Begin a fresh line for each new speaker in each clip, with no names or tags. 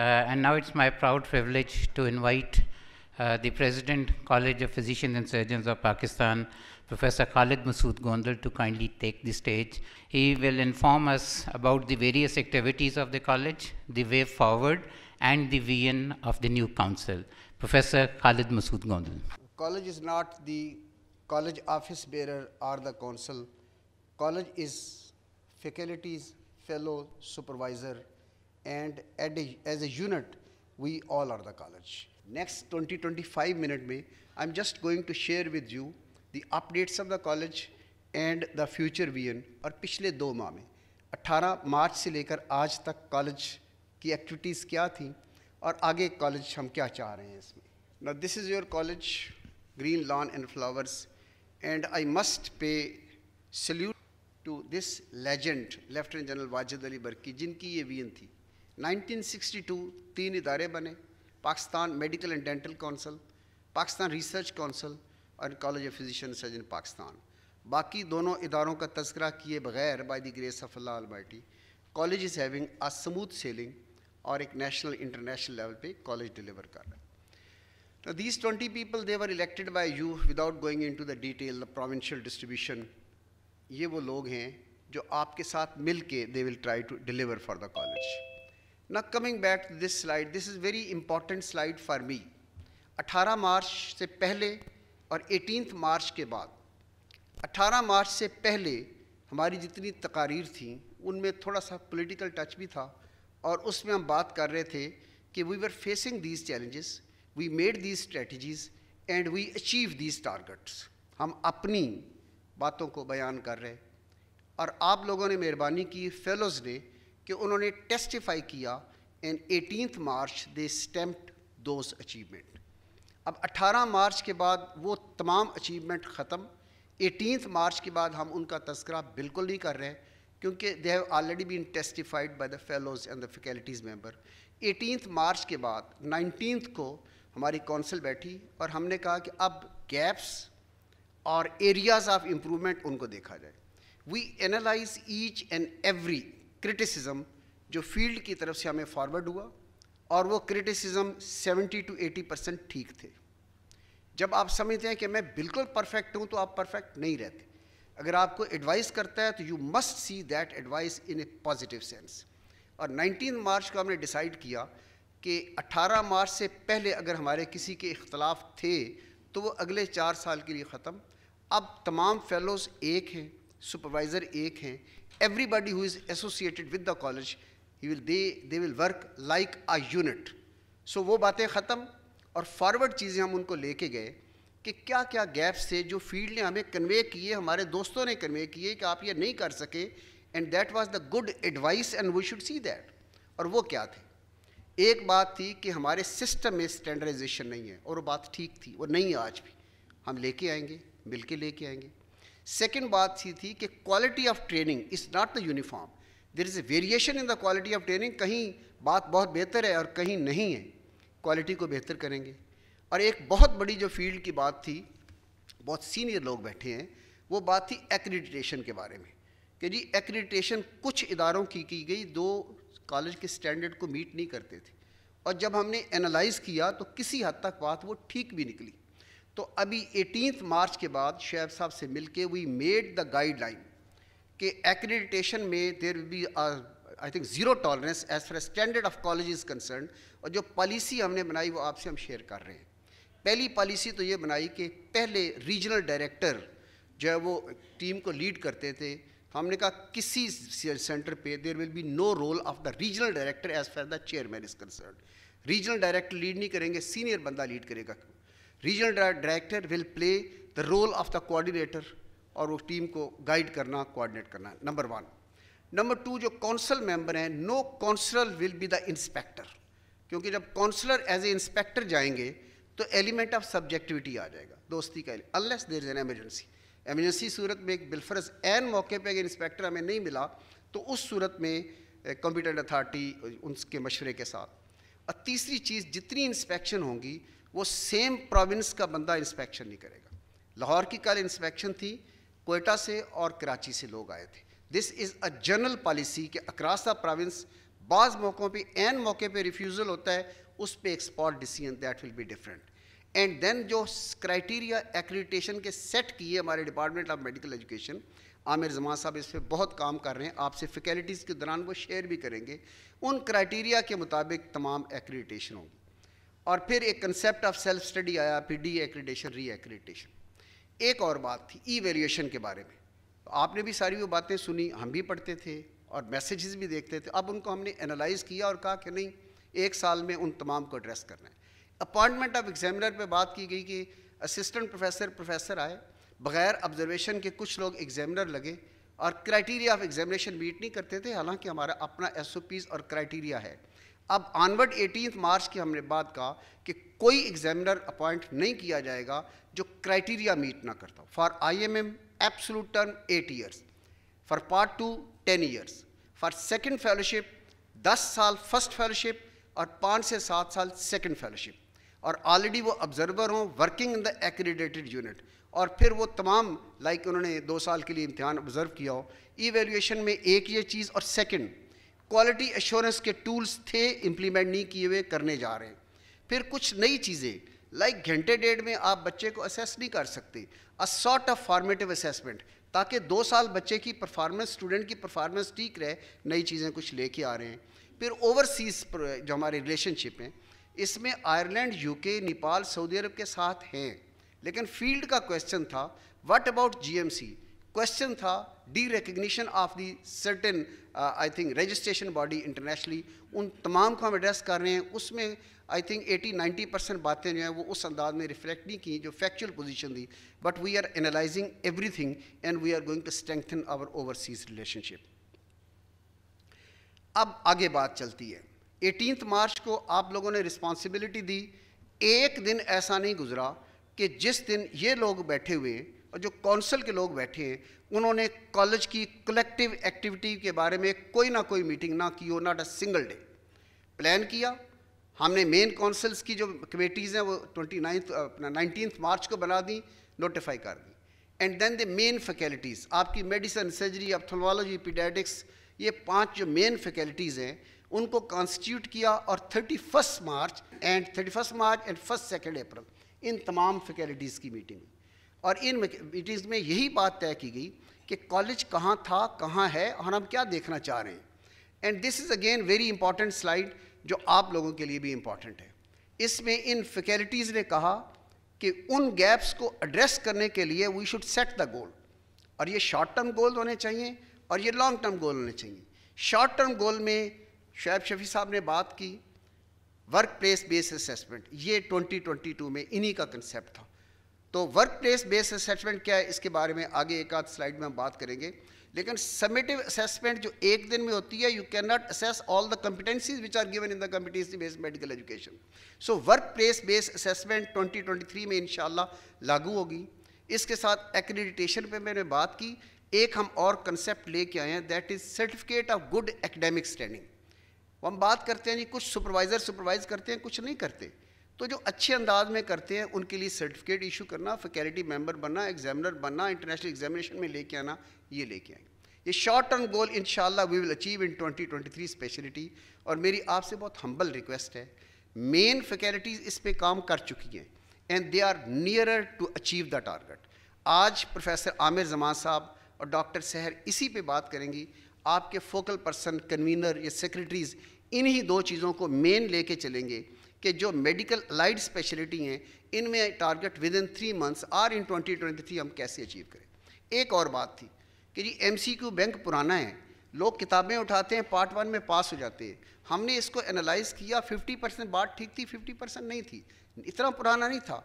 Uh, and now it's my proud privilege to invite uh, the President, College of Physicians and Surgeons of Pakistan, Professor Khalid Masood Gondal, to kindly take the stage. He will inform us about the various activities of the college, the way forward, and the vision of the new council. Professor Khalid Masood Gondal. College is not the college office bearer or the council. College is faculties, fellow, supervisor, and at as a unit we all are the college next 20 25 minute में I am just going to share with you the updates of the college and the future an और पिछले दो माह में 18 March से लेकर आज तक कॉलेज की एक्टिविटीज़ क्या थी और आगे कॉलेज हम क्या चाह रहे हैं इसमें न this is your college green lawn and flowers and I must pay salute to this legend lieutenant general Wajid Ali Barki, जिनकी ये वीन थी 1962 तीन इदारे बने Pakistan medical and dental council Pakistan research council और college of physician surgeon Pakistan बाकी दोनों इदारों का तस्करा किए बगैर by the grace of Allah almighty college is having a smooth sailing और एक नेशनल इंटरनेशनल लेवल पे कॉलेज डिलीवर कर रहा है these twenty people they they elected by you without without going into the detail, the provincial ये वो लोग हैं जो आपके साथ मिल के they will try to deliver for the college Now coming back to this slide, this is very important slide for me. 18 March से पहले और 18 मार्च के बाद 18 मार्च से पहले हमारी जितनी तकारीर थी उनमें थोड़ा सा पॉलिटिकल टच भी था और उसमें हम बात कर रहे थे कि we were facing these challenges we made these strategies and we achieve these targets हम अपनी बातों को बयान कर रहे और आप लोगों ने मेहरबानी की फेलोज़ ने कि उन्होंने टेस्टिफाई किया in eighteenth March they stamped those achievement अब 18 मार्च के बाद वो तमाम अचीवमेंट ख़त्म एटीनथ मार्च के बाद हम उनका तस्करा बिल्कुल नहीं कर रहे क्योंकि they have already been testified by the fellows and the faculties member eighteenth March के बाद नाइनटीन को हमारी कौंसिल बैठी और हमने कहा कि अब गैप्स और एरियाज़ ऑफ इम्प्रूवमेंट उनको देखा जाए we analyse each and every criticism जो फील्ड की तरफ से हमें फॉरवर्ड हुआ और वो क्रिटिसिज्म 70 टू 80 परसेंट ठीक थे जब आप समझते हैं कि मैं बिल्कुल परफेक्ट हूँ तो आप परफेक्ट नहीं रहते अगर आपको एडवाइस करता है तो you must see that advice in a positive sense और 19 मार्च को हमने डिसाइड किया कि 18 मार्च से पहले अगर हमारे किसी के इख्तलाफ थे तो वो अगले चार साल के लिए ख़त्म अब तमाम फेलोज़ एक हैं सुपरवाइजर एक हैं everybody who is associated with the college he will they they will work like a unit so वो बातें ख़त्म और फॉरवर्ड चीज़ें हम उनको लेके गए कि क्या क्या गैप्स थे जो फील्ड ने हमें कन्वे किए हमारे दोस्तों ने कन्वे किए कि आप ये नहीं कर सके and that was the good advice and we should see that और वो क्या थे एक बात थी कि हमारे सिस्टम में स्टैंडर्डाइजेशन नहीं है और वो बात ठीक थी वो नहीं है आज भी हम लेके आएंगे मिल के लेके आएंगे सेकेंड बात थी थी कि quality of training is not the uniform there is a variation in the quality of training कहीं बात बहुत बेहतर है और कहीं नहीं है क्वालिटी को बेहतर करेंगे और एक बहुत बड़ी जो फील्ड की बात थी बहुत सीनियर लोग बैठे हैं वो बात थी एक्रीडिटेशन के बारे में कि जी एक्रीडिटेशन कुछ इदारों की की गई दो कॉलेज के स्टैंडर्ड को मीट नहीं करते थे और जब हमने एनालाइज किया तो किसी हद तक बात वो ठीक भी निकली तो अभी एटीनथ मार्च के बाद शेब साहब से मिल के वी मेड द गाइडलाइन कि एक्रेडिटेशन में there will be I think zero tolerance as far standard of college is concern और जो पॉलिसी हमने बनाई वो आपसे हम शेयर कर रहे हैं पहली पॉलिसी तो ये बनाई कि पहले रीजनल डायरेक्टर जो है वो टीम को लीड करते थे हमने कहा किसी सेंटर पे there will be no role of the regional director as far the chairman is concern regional director lead नहीं करेंगे सीनियर बंदा लीड करेगा regional director will play the role of the coordinator और उस टीम को गाइड करना कोऑर्डिनेट करना नंबर वन नंबर टू जो कौंसल मेंबर हैं no councillor will be the inspector क्योंकि जब कौंसलर एज ए इंस्पेक्टर जाएंगे तो एलिमेंट ऑफ सब्जेक्टिविटी आ जाएगा दोस्ती का unless there is an emergency emergency सूरत में एक बिलफरस एन मौके पर अगर इंस्पेक्टर हमें नहीं मिला तो उस सूरत में कॉम्पिटेंट अथॉरिटी उनके मशवरे के साथ और तीसरी चीज़ जितनी इंस्पेक्शन होंगी वो सेम प्रोविंस का बंदा इंस्पेक्शन नहीं करेगा लाहौर की कल इंस्पेक्शन थी कोयटा से और कराची से लोग आए थे this is a general policy कि अक्रॉस द प्रोविंस बाज़ मौक़ों पे एन मौके पे रिफ्यूज़ल होता है उस पे spot decision that will be different and then जो क्राइटेरिया एक्रीटेशन के सेट किए हमारे department of medical education Aamir Zaman साहब इस पर बहुत काम कर रहे हैं आपसे फैकल्टीज़ के दौरान वो शेयर भी करेंगे उन क्राइटेरिया के मुताबिक तमाम एक्रीटेशन होगी और फिर एक कंसेप्ट ऑफ सेल्फ स्टडी आया फिर डी एक्रीडेशन री एक्रीडेशन एक और बात थी ई वेरिएशन के बारे में तो आपने भी सारी वो बातें सुनी हम भी पढ़ते थे और मैसेजेस भी देखते थे अब उनको हमने एनालाइज किया और कहा कि नहीं एक साल में उन तमाम को एड्रेस करना है अपॉइंटमेंट ऑफ एग्जामिनर पर बात की गई कि असिस्टेंट प्रोफेसर प्रोफेसर आए बगैर ऑब्जर्वेशन के कुछ लोग एग्जामिनर लगे और क्राइटेरिया ऑफ एग्जामिनेशन मीट नहीं करते थे हालांकि हमारा अपना एस और क्राइटेरिया है अब ऑनवर्ड एटीन मार्च की हमने बात कहा कि कोई एग्जामिनर अपॉइंट नहीं किया जाएगा जो क्राइटेरिया मीट ना करता for I M M absolute term eight years for part two ten years for second fellowship दस साल फर्स्ट फेलोशिप और पाँच से सात साल सेकेंड फेलोशिप और ऑलरेडी वो ऑब्जर्वर हों working in the accredited unit और फिर वो तमाम लाइक like उन्होंने दो साल के लिए इम्तहान ऑब्जर्व किया हो ई में एक ये चीज़ और सेकेंड क्वालिटी एश्योरेंस के टूल्स थे इम्प्लीमेंट नहीं किए हुए करने जा रहे हैं फिर कुछ नई चीज़ें लाइक घंटे डेढ़ में आप बच्चे को असेस नहीं कर सकते a sort of formative assessment ताकि दो साल बच्चे की परफॉर्मेंस स्टूडेंट की परफॉर्मेंस ठीक रहे नई चीज़ें कुछ लेके आ रहे हैं फिर ओवरसीज़ जो हमारे रिलेशनशिप हैं इसमें Ireland UK Nepal Saudi Arab के साथ हैं लेकिन फील्ड का क्वेश्चन था व्हाट अबाउट जीएमसी क्वेश्चन था the recognition of the certain I think registration body internationally उन तमाम को हम एड्रेस कर रहे हैं उसमें आई थिंक 80-90 परसेंट बातें जो हैं वो उस अंदाज में रिफ्लेक्ट नहीं की जो फैक्चुअल पोजीशन दी but we are analysing everything and we are going to strengthen our overseas relationship अब आगे बात चलती है एटीनथ मार्च को आप लोगों ने रिस्पॉन्सिबिलिटी दी एक दिन ऐसा नहीं गुजरा कि जिस दिन ये लोग बैठे हुए और जो कौंसिल के लोग बैठे हैं उन्होंने कॉलेज की कलेक्टिव एक्टिविटी के बारे में कोई ना कोई मीटिंग ना की हो not a single day plan किया हमने मेन काउंसिल्स की जो कमेटीज़ हैं वो ट्वेंटी नाइन्थ अपना नाइनटीन मार्च को बना दी नोटिफाई कर दी and then the main faculties आपकी मेडिसन सर्जरी अपथोलॉजी पीडेटिक्स ये पांच जो मेन फैकल्टीज़ हैं उनको कॉन्स्टिट्यूट किया और thirty first March and thirty first March and first second April इन तमाम फैकल्टीज़ की मीटिंग और इन मीटिंग्स में यही बात तय की गई कि कॉलेज कहाँ था कहाँ है और हम क्या देखना चाह रहे हैं and this is again very important slide जो आप लोगों के लिए भी इम्पॉर्टेंट है इसमें इन फैकल्टीज़ ने कहा कि उन गैप्स को एड्रेस करने के लिए we should set the goal और ये शॉर्ट टर्म गोल होने चाहिए और ये लॉन्ग टर्म गोल होने चाहिए शॉर्ट टर्म गोल में शुएब शफी साहब ने बात की वर्क प्लेस बेस असेसमेंट ये 2022 में इन्हीं का कंसेप्ट था तो वर्क प्लेस बेस्ड असेसमेंट क्या है इसके बारे में आगे एक आध स्लाइड में हम बात करेंगे लेकिन समेटिव असेसमेंट जो एक दिन में होती है you can not assess all the competencies which are given in the competency based medical education so work place based assessment 2023 में इन लागू होगी इसके साथ एक्रेडिटेशन पर मैंने बात की एक हम और कंसेप्ट लेके आए हैं that is certificate of good academic standing हम बात करते हैं जी कुछ सुपरवाइज़र सुपरवाइज करते हैं कुछ नहीं करते तो जो अच्छे अंदाज में करते हैं उनके लिए सर्टिफिकेट इशू करना फैकल्टी मेंबर बनना एग्जामिनर बनना इंटरनेशनल एग्जामिनेशन में लेके आना ये लेके आएंगे ये short term goal in we will achieve in 2023 speciality और मेरी आपसे बहुत हम्बल रिक्वेस्ट है मेन फैकल्टीज़ इस पर काम कर चुकी हैं and they are nearer to achieve the target आज प्रोफेसर आमिर जमान साहब और डॉक्टर सहर इसी पर बात करेंगी आपके फोकल पर्सन कन्वीनर या सेक्रेटरीज़ इन्हीं दो चीज़ों को मेन लेके चलेंगे कि जो मेडिकल अलाइड स्पेशलिटी हैं इनमें target within three months are in 2023 हम कैसे अचीव करें एक और बात थी कि जी क्यू बैंक पुराना है लोग किताबें उठाते हैं पार्ट वन में पास हो जाते हैं हमने इसको एनालाइज किया 50 परसेंट बात ठीक थी 50 परसेंट नहीं थी इतना पुराना नहीं था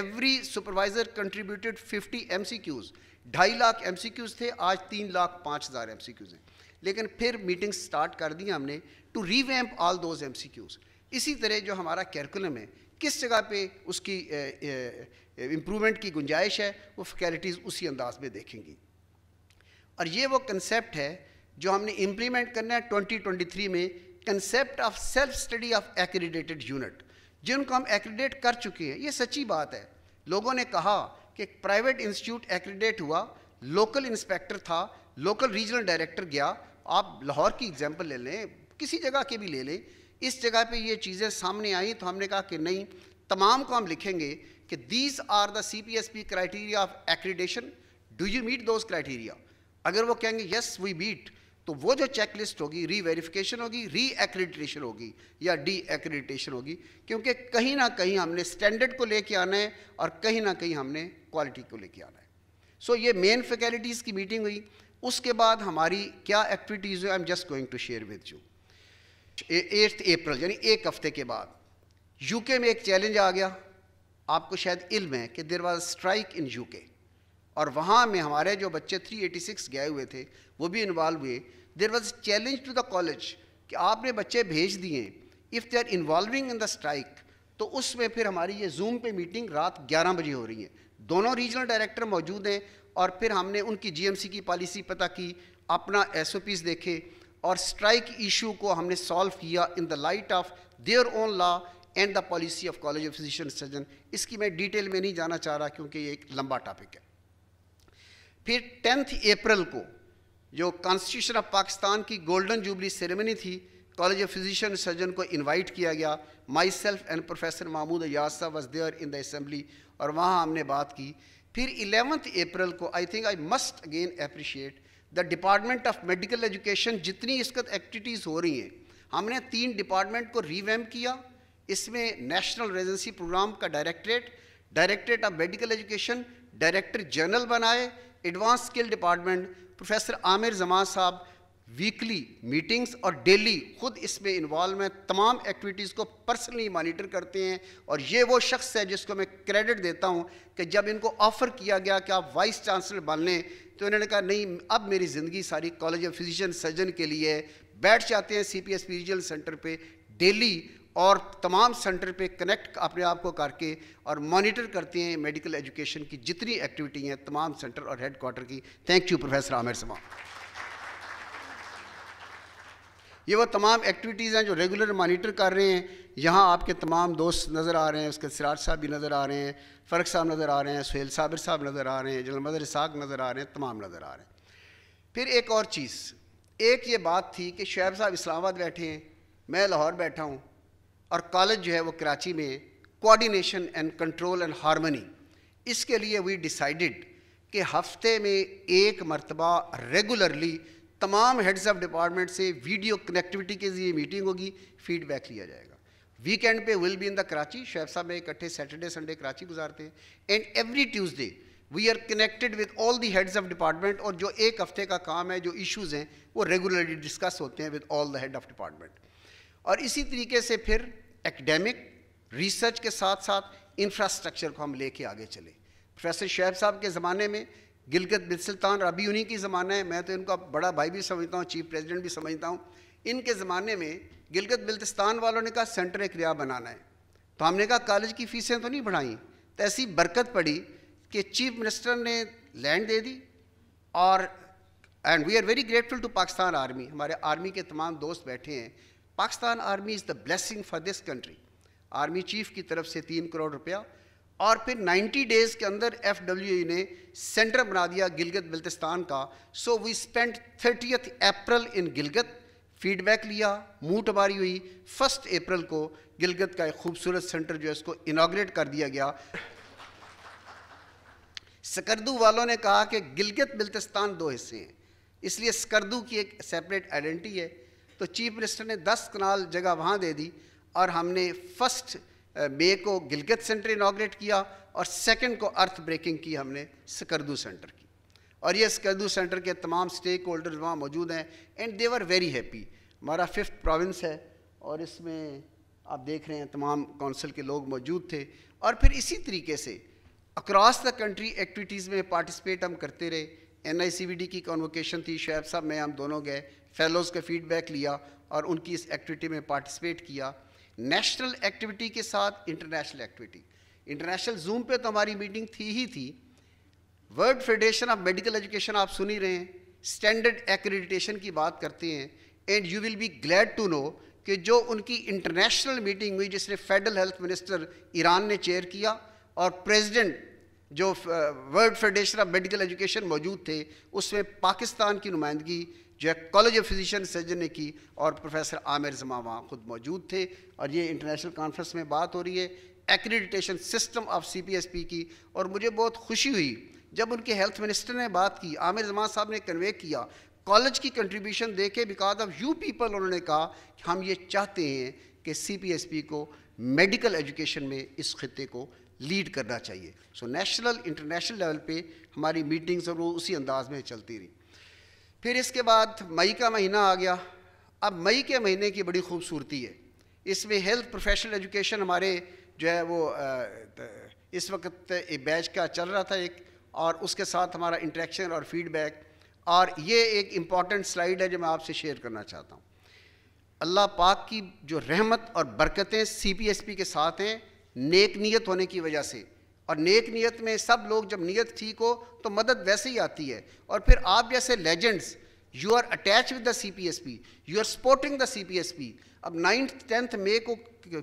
every supervisor contributed 50 M C Qs ढाई लाख एम सी क्यूज़ थे आज तीन लाख पाँच हज़ार एम सी क्यूज़ हैं लेकिन फिर मीटिंग स्टार्ट कर दी हमने to revamp all those M C Qs इसी तरह जो हमारा कैरकुलम है किस जगह पे उसकी इम्प्रूवमेंट की गुंजाइश है वो फैकल्टीज़ उसी अंदाज में देखेंगी और ये वो कंसेप्ट है जो हमने इम्प्लीमेंट करना है ट्वेंटी ट्वेंटी थ्री में concept of self study of accredited unit जिनको हम एक्रीडेट कर चुके हैं ये सच्ची बात है लोगों ने कहा कि प्राइवेट इंस्टीट्यूट एक्रीडेट हुआ लोकल इंस्पेक्टर था लोकल रीजनल डायरेक्टर गया आप लाहौर की एग्जाम्पल ले लें किसी जगह के भी ले लें इस जगह पे ये चीज़ें सामने आई तो हमने कहा कि नहीं तमाम को हम लिखेंगे कि these are the C P S P criteria of accreditation do you meet those criteria अगर वो कहेंगे यस वी मीट तो वो जो चेकलिस्ट होगी री वेरिफिकेशन होगी री एक्रीडिटेशन होगी या डी एक्रीडिटेशन होगी क्योंकि कहीं ना कहीं हमने स्टैंडर्ड को लेके आना है और कहीं ना कहीं हमने क्वालिटी को लेके आना है सो so, ये मेन फैकल्टीज़ की मीटिंग हुई उसके बाद हमारी क्या एक्टिविटीज़ हुई I am just going to share with you eighth April यानी एक हफ्ते के बाद यूके में एक चैलेंज आ गया आपको शायद इल्म है कि there was strike in UK और वहाँ में हमारे जो बच्चे 386 गए हुए थे वो भी इन्वॉल्व हुए there was challenge to the college कि आपने बच्चे भेज दिए if they are involving in the strike तो उसमें फिर हमारी ये जूम पे मीटिंग रात 11 बजे हो रही है दोनों रीजनल डायरेक्टर मौजूद हैं और फिर हमने उनकी जीएमसी की पॉलिसी पता की अपना एसओपीस देखे और स्ट्राइक इशू को हमने सॉल्व किया in the light of their own law and the policy of college of physician surgeon इसकी मैं डिटेल में नहीं जाना चाह रहा क्योंकि ये एक लंबा टॉपिक है फिर टेंथ अप्रैल को जो कॉन्स्टिट्यूशन ऑफ पाकिस्तान की गोल्डन जुबली सेरेमनी थी कॉलेज ऑफ फिजिशियन सर्जन को इनवाइट किया गया myself and professor Mahmood Yasa was there in the assembly और वहाँ हमने बात की फिर इलेवंथ अप्रैल को I think I must again appreciate the department of medical education जितनी इस वक्त एक्टिविटीज़ हो रही हैं हमने तीन डिपार्टमेंट को रिवैम किया इसमें नेशनल रेजेंसी प्रोग्राम का directorate directorate of medical education director general बनाए advance skill department professor Aamir Zaman साहब वीकली मीटिंग्स और डेली खुद इसमें इन्वॉल्व हैं तमाम एक्टिविटीज़ को पर्सनली मॉनिटर करते हैं और ये वो शख्स है जिसको मैं क्रेडिट देता हूँ कि जब इनको ऑफ़र किया गया कि आप वाइस चांसलर बन लें तो इन्होंने कहा नहीं अब मेरी ज़िंदगी सारी कॉलेज ऑफ फिजिशियन सर्जन के लिए बैठ जाते हैं C P S regional centre पर डेली और तमाम सेंटर पे कनेक्ट अपने आप को करके और मॉनिटर करते हैं मेडिकल एजुकेशन की जितनी एक्टिविटी हैं तमाम सेंटर और हेड क्वार्टर की thank you professor Aamir Zaman ये वो तमाम एक्टिविटीज़ हैं जो रेगुलर मॉनिटर कर रहे हैं यहाँ आपके तमाम दोस्त नज़र आ रहे हैं उसके सिराज साहब भी नज़र आ रहे हैं फ़र्क साहब नज़र आ रहे हैं सुहेल साबिर साहब नज़र आ रहे हैं जनरल मदर इसाक नज़र आ रहे हैं तमाम नज़र आ रहे हैं फिर एक और चीज़ एक ये बात थी कि शुब साहब इस्लामाबाद बैठे हैं मैं लाहौर बैठा हूँ और कॉलेज जो है वो कराची में coordination and control and harmony इसके लिए वी डिसाइडेड कि हफ्ते में एक मरतबा रेगुलरली तमाम हेड्स ऑफ डिपार्टमेंट से वीडियो कनेक्टिविटी के लिए मीटिंग होगी फीडबैक लिया जाएगा वीकेंड पे will be in the Karachi शेब साहब में इकट्ठे सैटरडे संडे कराची गुजारते हैं and every Tuesday we are connected with all the heads of department और जो एक हफ्ते का काम है जो इश्यूज़ हैं वो रेगुलरली डिस्कस होते हैं with all the head of department और इसी तरीके से फिर एक्डेमिक रिसर्च के साथ साथ इंफ्रास्ट्रक्चर को हम लेके आगे चले प्रोफेसर शेब साहब के ज़माने में गिलगत गिलगित और अभी उन्हीं की ज़माना है मैं तो इनका बड़ा भाई भी समझता हूँ चीफ प्रेसिडेंट भी समझता हूँ इनके ज़माने में गिलगत बिल्तिस्तान वालों ने कहा सेंटर क्रिया बनाना है तो हमने कहा कॉलेज की फ़ीसें तो नहीं बढ़ाई तो ऐसी बरकत पड़ी कि चीफ मिनिस्टर ने लैंड दे दी और and we are very grateful to Pakistan army हमारे आर्मी के तमाम दोस्त बैठे हैं Pakistan army is the blessing for this country army chief की तरफ से तीन करोड़ रुपया और फिर 90 डेज़ के अंदर एफ ने सेंटर बना दिया गिलगत बल्तिस्तान का so we spent thirtieth April in Gilgit feedback लिया मूट हमारी हुई फर्स्ट अप्रैल को गिलगत का एक खूबसूरत सेंटर जो है इसको इनाग्रेट कर दिया गया सकर्दू वालों ने कहा कि गिलगत बल्तिस्तान दो हिस्से हैं इसलिए सकर्दू की एक सेपरेट आइडेंटिटी है तो चीफ मिनिस्टर ने 10 कनाल जगह वहाँ दे दी और हमने फर्स्ट मे को गिलगत सेंटर इनाग्रेट किया और सेकंड को अर्थ ब्रेकिंग की हमने सकरदू सेंटर की और ये सकरदू सेंटर के तमाम स्टेक होल्डर वहाँ मौजूद हैं and they were very happy हमारा फिफ्थ प्रोविंस है और इसमें आप देख रहे हैं तमाम कौंसिल के लोग मौजूद थे और फिर इसी तरीके से अक्रॉस द कंट्री एक्टिविटीज़ में पार्टिसिपेट हम करते रहे एन की कॉन्वोकेशन थी शुएब साहब मैं हम दोनों गए फेलोज़ का फीडबैक लिया और उनकी इस एक्टिविटी में पार्टिसिपेट किया नेशनल एक्टिविटी के साथ इंटरनेशनल एक्टिविटी इंटरनेशनल जूम पे तो हमारी मीटिंग थी ही थी world federation of medical education आप सुन ही रहे हैं स्टैंडर्ड एक्रेडिटेशन की बात करते हैं and you will be glad to know कि जो उनकी इंटरनेशनल मीटिंग हुई जिसने फेडरल हेल्थ मिनिस्टर ईरान ने चेयर किया और प्रेसिडेंट जो world federation of medical education मौजूद थे उसमें पाकिस्तान की नुमाइंदगी जो एक कॉलेज ऑफ फिजिशियन सर्जन ने की और प्रोफेसर आमिर जमा वहाँ खुद मौजूद थे और ये इंटरनेशनल कॉन्फ्रेंस में बात हो रही है एक्रीडिटेशन सिस्टम ऑफ सीपीएसपी की और मुझे बहुत खुशी हुई जब उनके हेल्थ मिनिस्टर ने बात की आमिर जमा साहब ने कन्वे किया कॉलेज की कंट्रीब्यूशन देखे बिकॉज ऑफ यू पीपल उन्होंने कहा कि हम ये चाहते हैं कि पी को मेडिकल एजुकेशन में इस खत्े को लीड करना चाहिए सो नेशनल इंटरनेशनल लेवल पे हमारी मीटिंग्स और वो उसी अंदाज में चलती रही फिर इसके बाद मई का महीना आ गया अब मई के महीने की बड़ी खूबसूरती है इसमें हेल्थ प्रोफेशनल एजुकेशन हमारे जो है वो इस वक्त एक बैच का चल रहा था एक और उसके साथ हमारा इंट्रैक्शन और फीडबैक और ये एक इम्पॉर्टेंट स्लाइड है जो मैं आपसे शेयर करना चाहता हूँ अल्लाह पाक की जो रहमत और बरकतें सी पी एस पी के साथ हैं नेक नीयत होने की वजह से और नेक नियत में सब लोग जब नियत ठीक हो तो मदद वैसे ही आती है और फिर आप जैसे legends you are attach with the C P S P you are supporting the C P S P अब नाइन्थ टेंथ मे को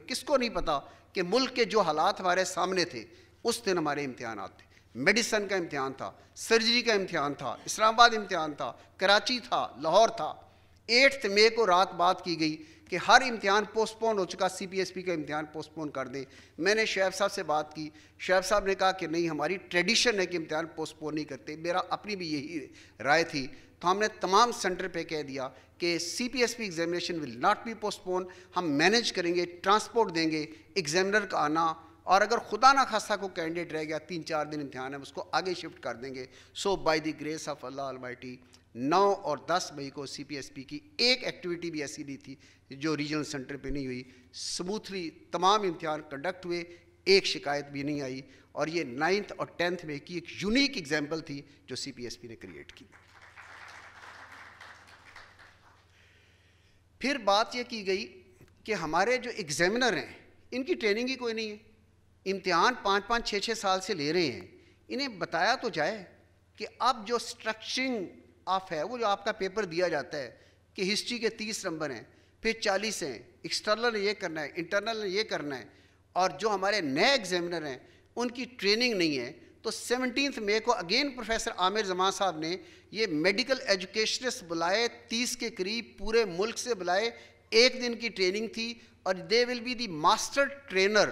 किसको नहीं पता कि मुल्क के जो हालात हमारे सामने थे उस दिन हमारे इम्तहान थे मेडिसन का इम्तहान था सर्जरी का इम्तहान था इस्लामाबाद इम्तहान था कराची था लाहौर था एट्थ मे को रात बात की गई कि हर इम्तिहान पोस्टपोन हो चुका सी पी एस पी का इम्तिहान पोस्टपोन कर दें मैंने शेफ साहब से बात की शेफ साहब ने कहा कि नहीं हमारी ट्रेडिशन है कि इम्तहान पोस्टपोन नहीं करते मेरा अपनी भी यही राय थी तो हमने तमाम सेंटर पे कह दिया कि C P S P examination will not be postpone हम मैनेज करेंगे ट्रांसपोर्ट देंगे एग्जामिनर का आना और अगर खुदा ना खासा को कैंडिडेट रह गया तीन चार दिन इम्तहान है उसको आगे शिफ्ट कर देंगे so by the grace of Allah almighty नौ और दस मई को सीपीएसपी की एक एक्टिविटी भी ऐसी दी थी जो रीजनल सेंटर पे नहीं हुई स्मूथली तमाम इम्तहान कंडक्ट हुए एक शिकायत भी नहीं आई और ये नाइन्थ और टेंथ में की एक यूनिक एग्जाम्पल थी जो सीपीएसपी ने क्रिएट की फिर बात यह की गई कि हमारे जो एग्जामिनर हैं इनकी ट्रेनिंग ही कोई नहीं है इम्तिहान पाँच पाँच छः छः साल से ले रहे हैं इन्हें बताया तो जाए कि अब जो स्ट्रक्चरिंग ऑफ है वो जो आपका पेपर दिया जाता है कि हिस्ट्री के तीस नंबर हैं फिर चालीस हैं एक्सटर्नल ये करना है इंटरनल ने ये करना है और जो हमारे नए एग्जामिनर हैं उनकी ट्रेनिंग नहीं है तो सेवनटीन्थ मे को अगेन प्रोफेसर आमिर जमान साहब ने ये मेडिकल एजुकेशनस्ट बुलाए तीस के करीब पूरे मुल्क से बुलाए एक दिन की ट्रेनिंग थी और they will be the master trainer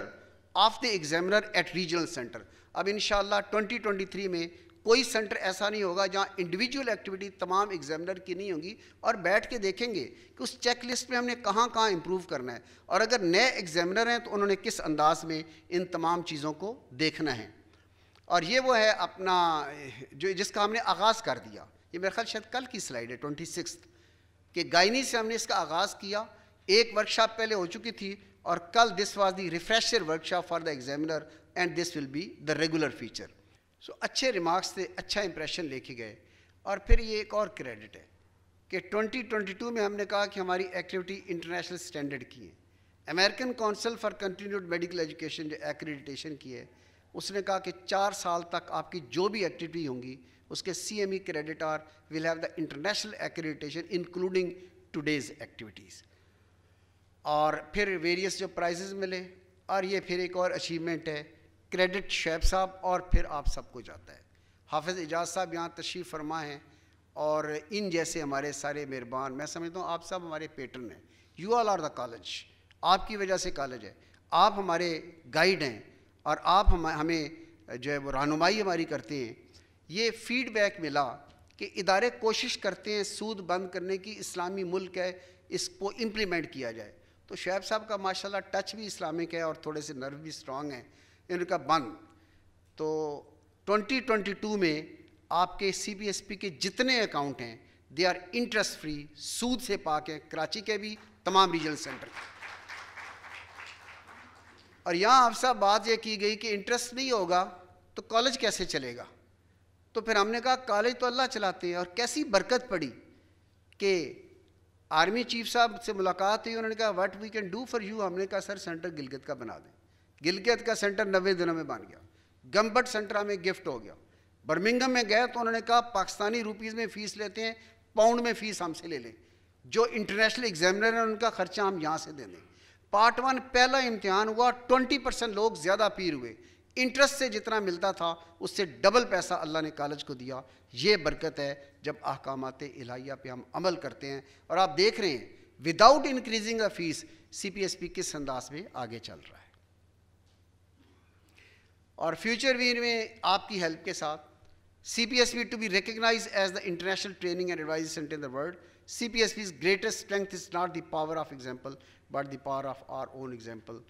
of the examiner at regional centre अब इन 2023 में कोई सेंटर ऐसा नहीं होगा जहाँ इंडिविजुअल एक्टिविटी तमाम एग्जामिनर की नहीं होगी और बैठ के देखेंगे कि उस चेक लिस्ट में हमने कहाँ कहाँ इम्प्रूव करना है और अगर नए एग्जामिनर हैं तो उन्होंने किस अंदाज में इन तमाम चीज़ों को देखना है और ये वो है अपना जो जिसका हमने आगाज़ कर दिया ये मेरे ख्याल शायद कल की स्लाइड है ट्वेंटी सिक्स कि गायनी से हमने इसका आगाज़ किया एक वर्कशॉप पहले हो चुकी थी और कल this was the refresher workshop for the examiner and this will be the regular feature so so, अच्छे रिमार्क्स थे अच्छा इंप्रेशन लेके गए और फिर ये एक और क्रेडिट है कि 2022 में हमने कहा कि हमारी एक्टिविटी इंटरनेशनल स्टैंडर्ड की है American council for continued medical education जो एक्रेडिटेशन की है उसने कहा कि चार साल तक आपकी जो भी एक्टिविटी होंगी उसके C M E credit are will have the international accreditation including today's activities और फिर वेरियस जो प्राइजेज मिले और ये फिर एक और अचीवमेंट है क्रेडिट शेब साहब और फिर आप सबको जाता है हाफिज़ एजाज साहब यहाँ तशरीफ़ फरमा हैं और इन जैसे हमारे सारे मेहरबान मैं समझता हूँ आप सब हमारे पेटर्न हैं you all are the college आपकी वजह से कॉलेज है आप हमारे गाइड हैं और आप हम हमें जो है वो रहनुमाई हमारी करते हैं ये फीडबैक मिला कि इदारे कोशिश करते हैं सूद बंद करने की इस्लामी मुल्क है इसको इम्प्लीमेंट किया जाए तो शेब साहब का माशाल्लाह टच भी इस्लामिक है और थोड़े से नर्व भी स्ट्रांग हैं इनका बंद तो 2022 में आपके सीबीएसपी के जितने अकाउंट हैं दे आर इंटरेस्ट फ्री सूद से पाक कराची के भी तमाम रीजनल सेंटर के और यहाँ आपसे बात यह की गई कि इंटरेस्ट नहीं होगा तो कॉलेज कैसे चलेगा तो फिर हमने कहा कॉलेज तो अल्लाह चलाते हैं और कैसी बरकत पड़ी कि आर्मी चीफ साहब से मुलाकात हुई उन्होंने कहा what we can do for you हमने कहा सर सेंटर गिलगित का बना दें गिलगित का सेंटर नब्बे दिनों में बन गया गम्बट सेंटर हमें गिफ्ट हो गया बर्मिंगम में गए तो उन्होंने कहा पाकिस्तानी रुपीस में फ़ीस लेते हैं पाउंड में फ़ीस हमसे ले लें जो इंटरनेशनल एग्जामिनर हैं उनका खर्चा हम यहाँ से दे दें पार्ट वन पहला इम्तहान हुआ ट्वेंटी परसेंट लोग ज़्यादा पीर हुए इंटरेस्ट से जितना मिलता था उससे डबल पैसा अल्लाह ने कॉलेज को दिया ये बरकत है जब अहकाम इलाहिया पर हम अमल करते हैं और आप देख रहे हैं without increasing the fees C P S P किस अंदाज में आगे चल रहा है और फ्यूचर वीर में आपकी हेल्प के साथ C P S P to be recognize as the international training and advise center in the world C P S is greatest strength is not the power of example but the power of our own example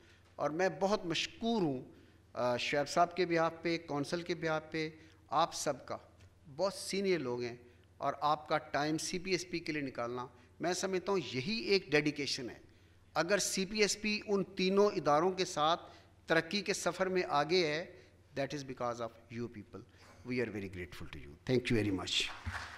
और मैं बहुत मशहूर हूँ शेब साहब के बिहार पे council के बिहार पे आप सबका बहुत सीनियर लोग हैं और आपका time C P S P के लिए निकालना मैं समझता हूँ यही एक डेडिकेशन है अगर सी पी एस पी उन तीनों इदारों के साथ तरक्की के सफ़र में आगे है that is because of you people we are very grateful to you thank you very much